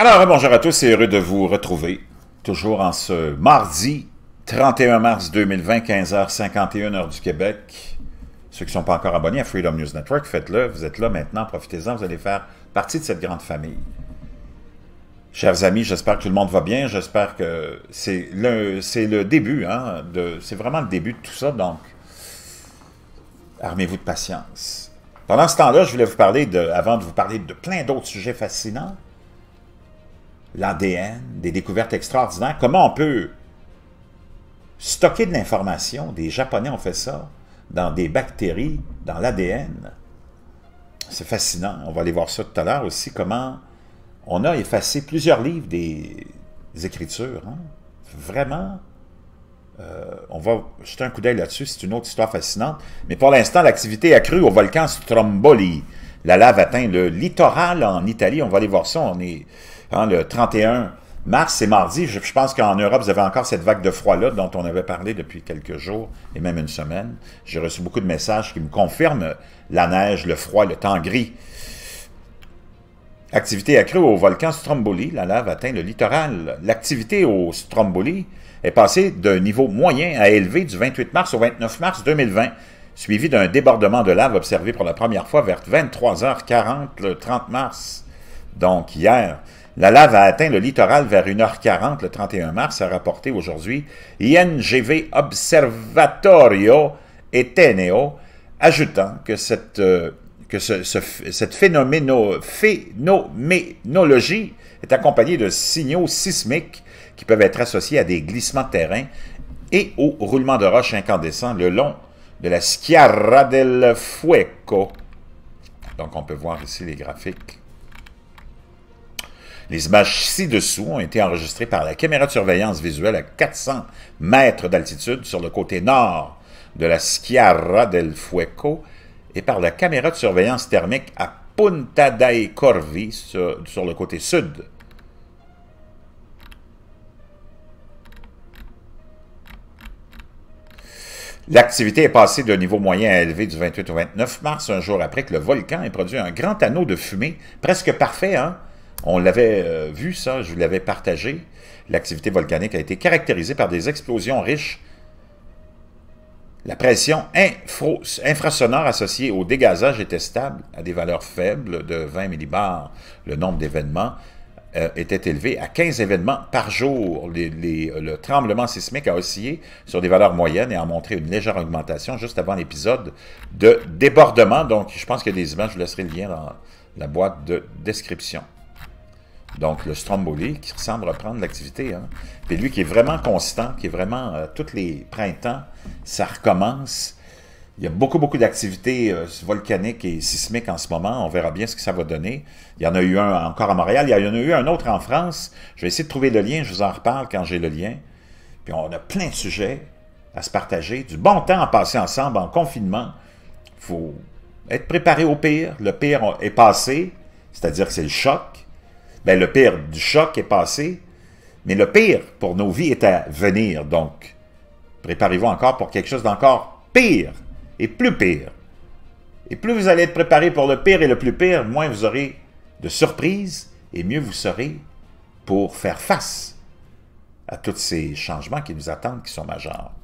Alors, bonjour à tous et heureux de vous retrouver, toujours en ce mardi 31 mars 2020, 15h51 heure du Québec. Ceux qui ne sont pas encore abonnés à Freedom News Network, faites-le, vous êtes là maintenant, profitez-en, vous allez faire partie de cette grande famille. Chers amis, j'espère que tout le monde va bien, j'espère que c'est le, le début, hein, c'est vraiment le début de tout ça, donc armez-vous de patience. Pendant ce temps-là, je voulais vous parler, de, avant de vous parler de plein d'autres sujets fascinants, l'ADN, des découvertes extraordinaires. Comment on peut stocker de l'information? Des Japonais ont fait ça dans des bactéries, dans l'ADN. C'est fascinant. On va aller voir ça tout à l'heure aussi, comment on a effacé plusieurs livres des, Écritures. Hein. Vraiment, euh, on va jeter un coup d'œil là-dessus, c'est une autre histoire fascinante. Mais pour l'instant, l'activité accrue au volcan Stromboli. La lave atteint le littoral en Italie. On va aller voir ça, on est Hein, le 31 mars, c'est mardi. Je, pense qu'en Europe, vous avez encore cette vague de froid-là dont on avait parlé depuis quelques jours et même une semaine. J'ai reçu beaucoup de messages qui me confirment la neige, le froid, le temps gris. Activité accrue au volcan Stromboli, la lave atteint le littoral. L'activité au Stromboli est passée d'un niveau moyen à élevé du 28 mars au 29 mars 2020, suivi d'un débordement de lave observé pour la première fois vers 23h40 le 30 mars, donc hier. La lave a atteint le littoral vers 1h40 le 31 mars, a rapporté aujourd'hui INGV Observatorio Eteneo, ajoutant que cette, euh, phénoménologie est accompagnée de signaux sismiques qui peuvent être associés à des glissements de terrain et au roulement de roches incandescents le long de la Schiarra del Fuego. Donc on peut voir ici les graphiques les images ci-dessous ont été enregistrées par la caméra de surveillance visuelle à 400 mètres d'altitude sur le côté nord de la Schiara del Fuego et par la caméra de surveillance thermique à Punta dei Corvi sur, sur le côté sud. L'activité est passée de niveau moyen à élevé du 28 au 29 mars, un jour après que le volcan ait produit un grand anneau de fumée, presque parfait, hein? On l'avait euh, vu ça, je vous l'avais partagé. L'activité volcanique a été caractérisée par des explosions riches. La pression infrasonore associée au dégazage était stable à des valeurs faibles de 20 millibars. Le nombre d'événements euh, était élevé à 15 événements par jour. Euh, le tremblement sismique a oscillé sur des valeurs moyennes et a montré une légère augmentation juste avant l'épisode de débordement. Donc, je pense qu'il y a des images, je vous laisserai le lien dans la boîte de description. Donc, le Stromboli, qui semble reprendre l'activité. Hein. Puis lui qui est vraiment constant, qui est vraiment, euh, tous les printemps, ça recommence. Il y a beaucoup, beaucoup d'activités euh, volcaniques et sismiques en ce moment. On verra bien ce que ça va donner. Il y en a eu un encore à Montréal. Il y en a eu un autre en France. Je vais essayer de trouver le lien. Je vous en reparle quand j'ai le lien. Puis on a plein de sujets à se partager. Du bon temps à passer ensemble en confinement. Il faut être préparé au pire. Le pire est passé, c'est-à-dire que c'est le choc. Ben, le pire du choc est passé, mais le pire pour nos vies est à venir. Donc, préparez-vous encore pour quelque chose d'encore pire et plus pire. Et plus vous allez être préparé pour le pire et le plus pire, moins vous aurez de surprises et mieux vous serez pour faire face à tous ces changements qui nous attendent qui sont majeurs.